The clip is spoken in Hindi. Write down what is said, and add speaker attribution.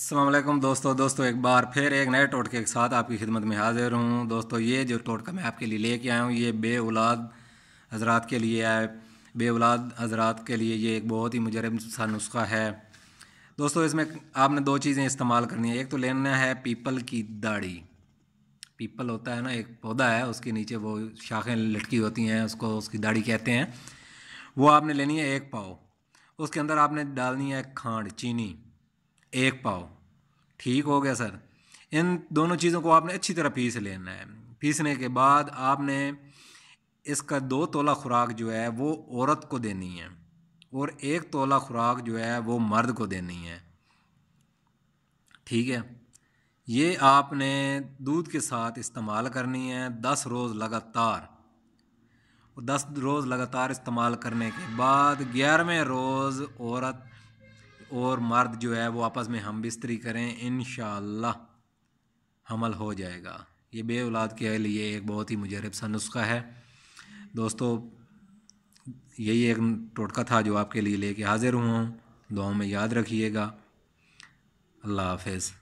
Speaker 1: असलम दोस्तों दोस्तों एक बार फिर एक नए टोटके के साथ आपकी खिदमत में हाजिर हूँ दोस्तों ये जो टोटका मैं आपके लिए लेके आया हूँ ये बे औलाद हजरात के लिए है बे औलाद हजरात के लिए ये एक बहुत ही मुजरब सा नुस्खा है दोस्तों इसमें आपने दो चीज़ें इस्तेमाल करनी है एक तो लेना है पीपल की दाढ़ी पीपल होता है ना एक पौधा है उसके नीचे वो शाखें लटकी होती हैं उसको उसकी दाढ़ी कहते हैं वो आपने लेनी है एक पाव उसके अंदर आपने डालनी है खांड चीनी एक पाव ठीक हो गया सर इन दोनों चीज़ों को आपने अच्छी तरह पीस लेना है पीसने के बाद आपने इसका दो तोला खुराक जो है वो औरत को देनी है और एक तोला खुराक जो है वो मर्द को देनी है ठीक है ये आपने दूध के साथ इस्तेमाल करनी है दस रोज़ लगातार दस रोज़ लगातार इस्तेमाल करने के बाद ग्यारहवें रोज़ औरत और मर्द जो है वो आपस में हम बिस्तरी करें इन हमल हो जाएगा ये बे औलाद के लिए एक बहुत ही मुजरब सा नुस्खा है दोस्तों यही एक टोटका था जो आपके लिए लेके हाज़िर हुआ हूँ दुआ में याद रखिएगा अल्लाह हाफिज़